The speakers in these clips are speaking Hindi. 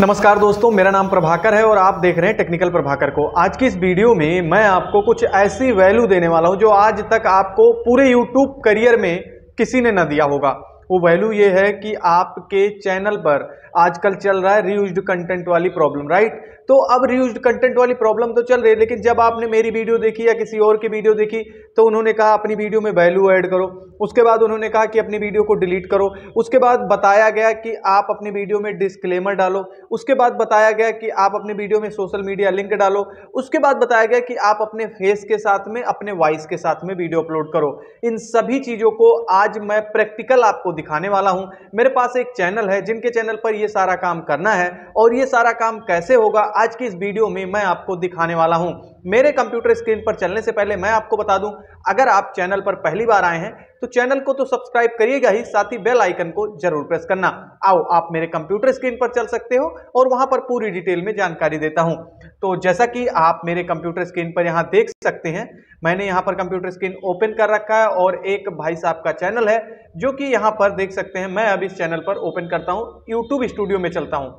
नमस्कार दोस्तों मेरा नाम प्रभाकर है और आप देख रहे हैं टेक्निकल प्रभाकर को आज की इस वीडियो में मैं आपको कुछ ऐसी वैल्यू देने वाला हूं जो आज तक आपको पूरे यूट्यूब करियर में किसी ने ना दिया होगा वो वैल्यू ये है कि आपके चैनल पर आजकल चल रहा है रियूज कंटेंट वाली प्रॉब्लम राइट तो अब रियूज कंटेंट वाली प्रॉब्लम तो चल रही है लेकिन जब आपने मेरी वीडियो देखी या किसी और की वीडियो देखी तो उन्होंने कहा अपनी वीडियो में वैल्यू ऐड करो उसके बाद उन्होंने कहा कि अपनी वीडियो को डिलीट करो उसके बाद बताया गया कि आप अपनी वीडियो में डिस्क्लेमर डालो उसके बाद बताया गया कि आप अपनी वीडियो में सोशल मीडिया लिंक डालो उसके बाद बताया गया कि आप अपने फेस के साथ में अपने वॉइस के साथ में वीडियो अपलोड करो इन सभी चीज़ों को आज मैं प्रैक्टिकल आपको दिखाने वाला हूँ मेरे पास एक चैनल है जिनके चैनल पर ये ये सारा काम करना है और ये सारा काम कैसे होगा आज की इस वीडियो में मैं आपको दिखाने वाला हूँ मेरे कंप्यूटर स्क्रीन पर चलने से पहले मैं आपको बता दूं अगर आप चैनल पर पहली बार आए हैं तो चैनल को तो सब्सक्राइब करिएगा ही साथ ही बेल आइकन को जरूर प्रेस करना आओ आप मेरे कंप्यूटर स्क्रीन पर चल सकते हो और वहां पर पूरी डिटेल में जानकारी देता हूं तो जैसा कि आप मेरे कंप्यूटर स्क्रीन पर यहां देख सकते हैं मैंने यहां पर कंप्यूटर स्क्रीन ओपन कर रखा है और एक भाई साहब का चैनल है जो कि यहाँ पर देख सकते हैं मैं अब इस चैनल पर ओपन करता हूँ यूट्यूब स्टूडियो में चलता हूँ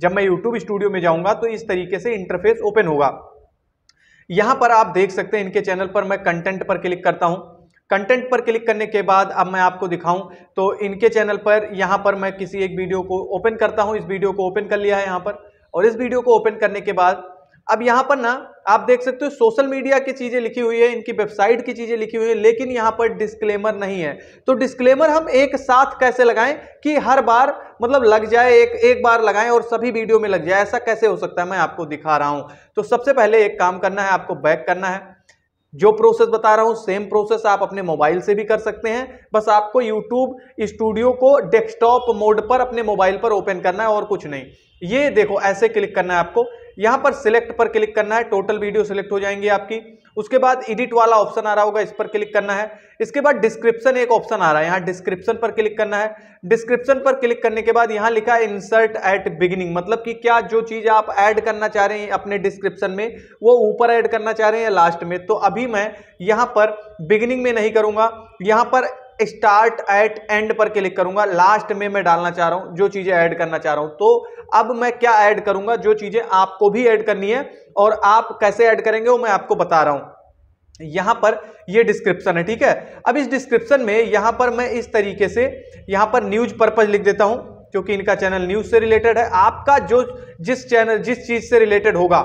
जब मैं यूट्यूब स्टूडियो में जाऊँगा तो इस तरीके से इंटरफेस ओपन होगा यहां पर आप देख सकते हैं इनके चैनल पर मैं कंटेंट पर क्लिक करता हूं कंटेंट पर क्लिक करने के बाद अब मैं आपको दिखाऊं तो इनके चैनल पर यहां पर मैं किसी एक वीडियो को ओपन करता हूं इस वीडियो को ओपन कर लिया है यहां पर और इस वीडियो को ओपन करने के बाद अब यहां पर ना आप देख सकते हो सोशल मीडिया की चीज़ें लिखी हुई है इनकी वेबसाइट की चीज़ें लिखी हुई है लेकिन यहां पर डिस्क्लेमर नहीं है तो डिस्क्लेमर हम एक साथ कैसे लगाएं कि हर बार मतलब लग जाए एक एक बार लगाएं और सभी वीडियो में लग जाए ऐसा कैसे हो सकता है मैं आपको दिखा रहा हूं तो सबसे पहले एक काम करना है आपको बैक करना है जो प्रोसेस बता रहा हूं सेम प्रोसेस आप अपने मोबाइल से भी कर सकते हैं बस आपको यूट्यूब स्टूडियो को डेस्कटॉप मोड पर अपने मोबाइल पर ओपन करना है और कुछ नहीं ये देखो ऐसे क्लिक करना है आपको यहां पर सिलेक्ट पर क्लिक करना है टोटल वीडियो सिलेक्ट हो जाएंगी आपकी उसके बाद एडिट वाला ऑप्शन आ रहा होगा इस पर क्लिक करना है इसके बाद डिस्क्रिप्शन एक ऑप्शन आ रहा है यहाँ डिस्क्रिप्शन पर क्लिक करना है डिस्क्रिप्शन पर क्लिक करने के बाद यहाँ लिखा है इंसर्ट एट बिगिनिंग मतलब कि क्या जो चीज़ आप ऐड करना चाह रहे हैं अपने डिस्क्रिप्शन में वो ऊपर ऐड करना चाह रहे हैं या लास्ट में तो अभी मैं यहाँ पर बिगिनिंग में नहीं करूँगा यहाँ पर स्टार्ट एट एंड पर क्लिक करूंगा लास्ट में मैं डालना चाह रहा हूं जो चीजें ऐड करना चाह रहा हूं तो अब मैं क्या ऐड करूंगा जो चीजें आपको भी ऐड करनी है और आप कैसे ऐड करेंगे वो मैं आपको बता रहा हूं यहां पर ये डिस्क्रिप्शन है ठीक है अब इस डिस्क्रिप्शन में यहां पर मैं इस तरीके से यहां पर न्यूज पर्पज लिख देता हूं क्योंकि इनका चैनल न्यूज से रिलेटेड है आपका जो जिस चैनल जिस चीज से रिलेटेड होगा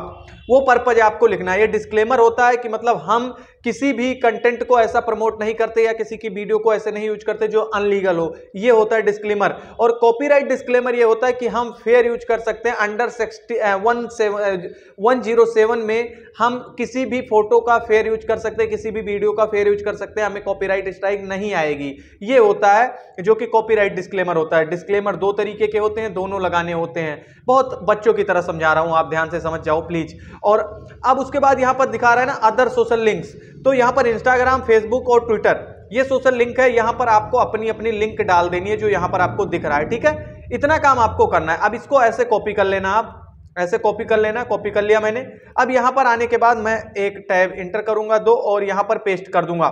वो पर्पज आपको लिखना है ये डिस्क्लेमर होता है कि मतलब हम किसी भी कंटेंट को ऐसा प्रमोट नहीं करते या किसी की वीडियो को ऐसे नहीं यूज करते जो अनलीगल हो ये होता है डिस्क्लेमर और कॉपीराइट डिस्क्लेमर ये होता है कि हम फेयर यूज कर सकते हैं under sixty one seven one zero seven में हम किसी भी फोटो का फेयर यूज कर सकते हैं किसी भी वीडियो का फेयर यूज कर सकते हैं हमें कॉपीराइट स्ट्राइक नहीं आएगी ये होता है जो कि कॉपीराइट डिस्क्लेमर होता है डिस्क्लेमर दो तरीके के होते हैं दोनों लगाने होते हैं बहुत बच्चों की तरह समझा रहा हूँ आप ध्यान से समझ जाओ प्लीज और अब उसके बाद यहाँ पर दिखा रहा है ना अदर सोशल लिंक्स तो यहाँ पर इंस्टाग्राम फेसबुक और ट्विटर ये सोशल लिंक है यहाँ पर आपको अपनी अपनी लिंक डाल देनी है जो यहाँ पर आपको दिख रहा है ठीक है इतना काम आपको करना है अब इसको ऐसे कॉपी कर लेना आप ऐसे कॉपी कर लेना कॉपी कर लिया मैंने अब यहाँ पर आने के बाद मैं एक टैब इंटर करूंगा दो और यहाँ पर पेस्ट कर दूंगा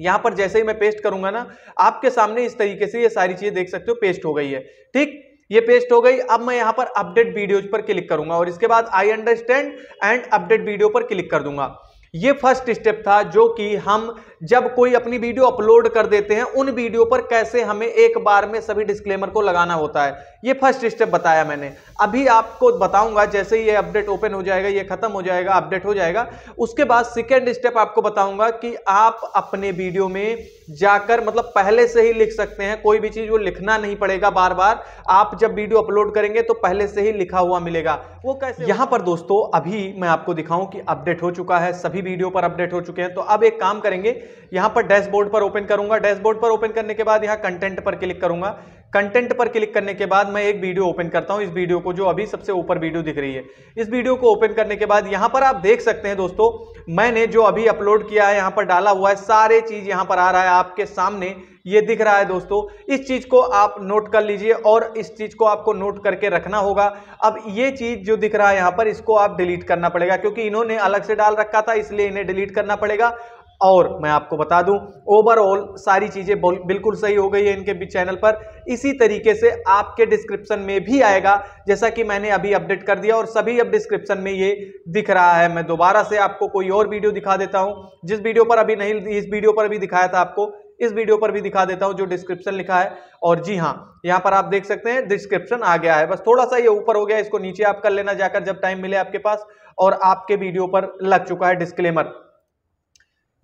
यहाँ पर जैसे ही मैं पेस्ट करूंगा ना आपके सामने इस तरीके से ये सारी चीज़ें देख सकते हो पेस्ट हो गई है ठीक ये पेस्ट हो गई अब मैं यहाँ पर अपडेट वीडियोज पर क्लिक करूंगा और इसके बाद I understand and update video पर क्लिक कर दूंगा ये फर्स्ट स्टेप था जो कि हम जब कोई अपनी वीडियो अपलोड कर देते हैं उन वीडियो पर कैसे हमें एक बार में सभी डिस्क्लेमर को लगाना होता है ये फर्स्ट स्टेप बताया मैंने अभी आपको बताऊंगा जैसे ये अपडेट ओपन हो जाएगा ये खत्म हो जाएगा अपडेट हो जाएगा उसके बाद सेकेंड स्टेप आपको बताऊंगा कि आप अपने वीडियो में जाकर मतलब पहले से ही लिख सकते हैं कोई भी चीज़ वो लिखना नहीं पड़ेगा बार बार आप जब वीडियो अपलोड करेंगे तो पहले से ही लिखा हुआ मिलेगा वो कैसे यहाँ पर दोस्तों अभी मैं आपको दिखाऊं कि अपडेट हो चुका है सभी सभी वीडियो पर अपडेट हो चुके हैं तो अब एक काम करेंगे यहां पर डैशबोर्ड पर ओपन करूंगा डैशबोर्ड पर ओपन करने के बाद यहां कंटेंट पर क्लिक करूंगा कंटेंट पर क्लिक करने के बाद मैं एक वीडियो ओपन करता हूं इस वीडियो को जो अभी सबसे ऊपर वीडियो दिख रही है इस वीडियो को ओपन करने के बाद यहां पर आप देख सकते हैं दोस्तों मैंने जो अभी अपलोड किया है यहां पर डाला हुआ है सारे चीज यहां पर आ रहा है आपके सामने ये दिख रहा है दोस्तों इस चीज को आप नोट कर लीजिए और इस चीज को आपको नोट करके रखना होगा अब ये चीज जो दिख रहा है यहां पर इसको आप डिलीट करना पड़ेगा क्योंकि इन्होंने अलग से डाल रखा था इसलिए इन्हें डिलीट करना पड़ेगा और मैं आपको बता दूं ओवरऑल सारी चीज़ें बिल्कुल सही हो गई है इनके भी चैनल पर इसी तरीके से आपके डिस्क्रिप्शन में भी आएगा जैसा कि मैंने अभी अपडेट कर दिया और सभी अब डिस्क्रिप्शन में ये दिख रहा है मैं दोबारा से आपको कोई और वीडियो दिखा देता हूं जिस वीडियो पर अभी नहीं इस वीडियो पर भी दिखाया था आपको इस वीडियो पर भी दिखा देता हूँ जो डिस्क्रिप्शन लिखा है और जी हाँ यहाँ पर आप देख सकते हैं डिस्क्रिप्शन आ गया है बस थोड़ा सा ये ऊपर हो गया इसको नीचे आप कर लेना जाकर जब टाइम मिले आपके पास और आपके वीडियो पर लग चुका है डिस्क्लेमर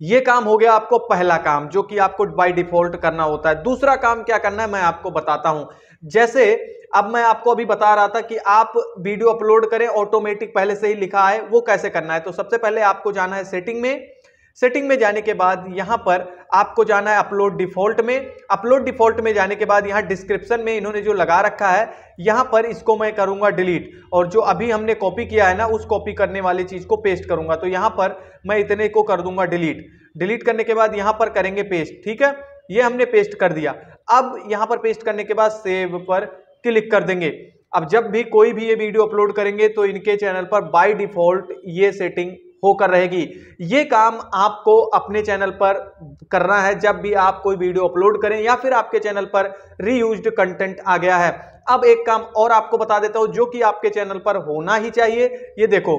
ये काम हो गया आपको पहला काम जो कि आपको बाय डिफॉल्ट करना होता है दूसरा काम क्या करना है मैं आपको बताता हूं जैसे अब मैं आपको अभी बता रहा था कि आप वीडियो अपलोड करें ऑटोमेटिक पहले से ही लिखा है वो कैसे करना है तो सबसे पहले आपको जाना है सेटिंग में सेटिंग में जाने के बाद यहाँ पर आपको जाना है अपलोड डिफॉल्ट में अपलोड डिफॉल्ट में जाने के बाद यहाँ डिस्क्रिप्शन में इन्होंने जो लगा रखा है यहाँ पर इसको मैं करूँगा डिलीट और जो अभी हमने कॉपी किया है ना उस कॉपी करने वाली चीज़ को पेस्ट करूँगा तो यहाँ पर मैं इतने को कर दूंगा डिलीट डिलीट करने के बाद यहाँ पर करेंगे पेस्ट ठीक है ये हमने पेस्ट कर दिया अब यहाँ पर पेस्ट करने के बाद सेव पर क्लिक कर देंगे अब जब भी कोई भी ये वीडियो अपलोड करेंगे तो इनके चैनल पर बाय डिफॉल्ट ये सेटिंग होकर रहेगी ये काम आपको अपने चैनल पर करना है जब भी आप कोई वीडियो अपलोड करें या फिर आपके चैनल पर रीयूज्ड कंटेंट आ गया है अब एक काम और आपको बता देता हूं जो कि आपके चैनल पर होना ही चाहिए ये देखो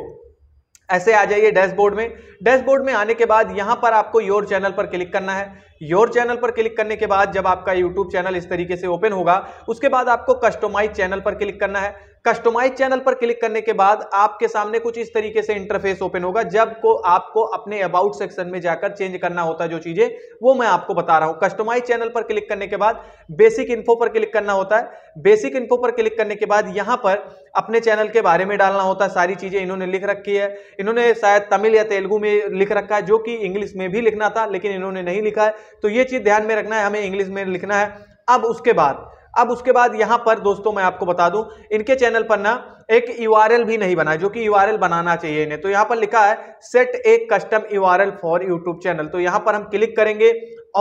ऐसे आ जाइए डैशबोर्ड में डैशबोर्ड में आने के बाद यहां पर आपको योर चैनल पर क्लिक करना है योर चैनल पर क्लिक करने के बाद जब आपका यूट्यूब चैनल इस तरीके से ओपन होगा उसके बाद आपको कस्टोमाइज चैनल पर क्लिक करना है कस्टमाइज चैनल पर क्लिक करने के बाद आपके सामने कुछ इस तरीके से इंटरफेस ओपन होगा जब को आपको अपने अबाउट सेक्शन में जाकर चेंज करना होता है जो चीजें वो मैं आपको बता रहा हूं कस्टमाइज चैनल पर क्लिक करने के बाद बेसिक इन्फो पर क्लिक करना होता है बेसिक इन्फो पर क्लिक करने के बाद यहां पर अपने चैनल के बारे में डालना होता है सारी चीजें इन्होंने लिख रखी है इन्होंने शायद तमिल या तेलुगु में लिख रखा है जो कि इंग्लिश में भी लिखना था लेकिन इन्होंने नहीं लिखा है तो ये चीज ध्यान में रखना है हमें इंग्लिश में लिखना है अब उसके बाद अब उसके बाद यहां पर दोस्तों मैं आपको बता दूं इनके चैनल पर ना एक यू भी नहीं बना जो कि यू बनाना चाहिए इन्हें तो यहां पर लिखा है set a custom you for YouTube channel तो यहां पर हम क्लिक करेंगे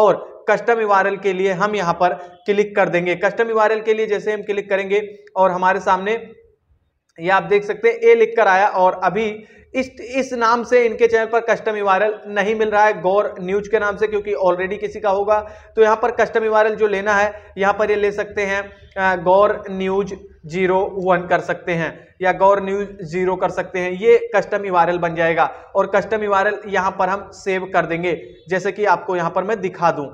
और कस्टम यू के लिए हम यहां पर क्लिक कर देंगे कस्टम यू के लिए जैसे हम क्लिक करेंगे और हमारे सामने ये आप देख सकते हैं ए लिख कर आया और अभी इस इस नाम से इनके चैनल पर कस्टम इवारल नहीं मिल रहा है गौर न्यूज के नाम से क्योंकि ऑलरेडी किसी का होगा तो यहाँ पर कस्टम इवारल जो लेना है यहाँ पर ये ले सकते हैं गौर न्यूज जीरो वन कर सकते हैं या गौर न्यूज जीरो कर सकते हैं ये कस्टम इवायरल बन जाएगा और कस्टम इवायरल यहाँ पर हम सेव कर देंगे जैसे कि आपको यहाँ पर मैं दिखा दूँ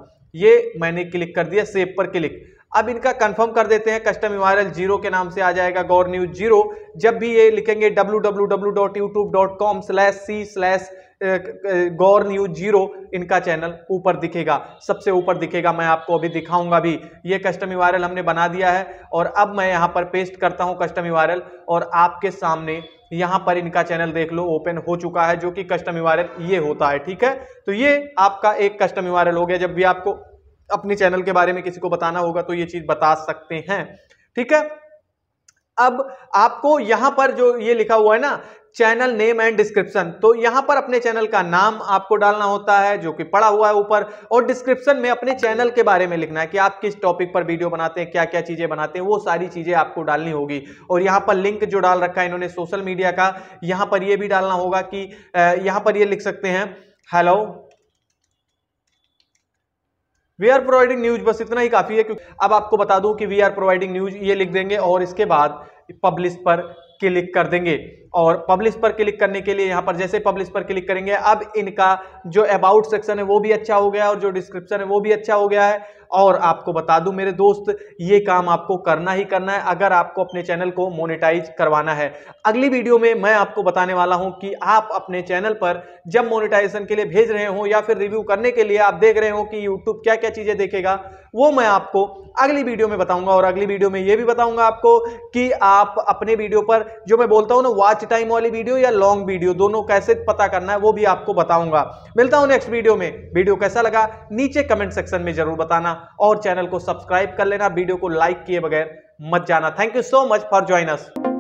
ये मैंने क्लिक कर दिया सेव पर क्लिक अब इनका कंफर्म कर देते हैं कस्टम यूआरएल जीरो के नाम से आ जाएगा गौर न्यूज जीरो जब भी ये लिखेंगे W W W dot YouTube dot com slash C slash Gaur news zero इनका चैनल ऊपर दिखेगा सबसे ऊपर दिखेगा मैं आपको अभी दिखाऊंगा भी ये कस्टम यूआरएल हमने बना दिया है और अब मैं यहाँ पर पेस्ट करता हूँ कस्टम यूआरएल और आपके सामने यहाँ पर इनका चैनल देख लो ओपन हो चुका है जो कि कस्टम यूआरएल ये होता है ठीक है तो ये आपका एक कस्टम यूआरएल हो गया जब भी आपको अपने चैनल के बारे में किसी को बताना होगा तो ये चीज़ बता सकते हैं ठीक है अब आपको यहां पर जो ये लिखा हुआ है ना चैनल नेम एंड डिस्क्रिप्शन तो यहां पर अपने चैनल का नाम आपको डालना होता है जो कि पड़ा हुआ है ऊपर और डिस्क्रिप्शन में अपने चैनल के बारे में लिखना है कि आप किस टॉपिक पर वीडियो बनाते हैं क्या क्या चीजें बनाते हैं वो सारी चीजें आपको डालनी होगी और यहां पर लिंक जो डाल रखा है इन्होंने सोशल मीडिया का यहां पर यह भी डालना होगा कि यहां पर यह लिख सकते हैं hello we are providing news बस इतना ही काफी है क्योंकि अब आपको बता दूं कि वी आर प्रोवाइडिंग न्यूज ये लिख देंगे और इसके बाद पब्लिश पर क्लिक कर देंगे और पब्लिश पर क्लिक करने के लिए यहाँ पर जैसे पब्लिश पर क्लिक करेंगे अब इनका जो अबाउट सेक्शन है वो भी अच्छा हो गया है और जो डिस्क्रिप्शन है वो भी अच्छा हो गया है और आपको बता दूं मेरे दोस्त ये काम आपको करना ही करना है अगर आपको अपने चैनल को मोनेटाइज करवाना है अगली वीडियो में मैं आपको बताने वाला हूं कि आप अपने चैनल पर जब मोनेटाइजेशन के लिए भेज रहे हो या फिर रिव्यू करने के लिए आप देख रहे हो कि यूट्यूब क्या क्या चीज़ें देखेगा वो मैं आपको अगली वीडियो में बताऊंगा और अगली वीडियो में ये भी बताऊंगा आपको कि आप अपने वीडियो पर जो मैं बोलता हूँ ना वॉच टाइम वाली वीडियो या लॉन्ग वीडियो दोनों कैसे पता करना है वो भी आपको बताऊंगा मिलता हूं नेक्स्ट वीडियो में वीडियो कैसा लगा नीचे कमेंट सेक्शन में जरूर बताना और चैनल को सब्सक्राइब कर लेना वीडियो को लाइक किए बगैर मत जाना thank you so much for join us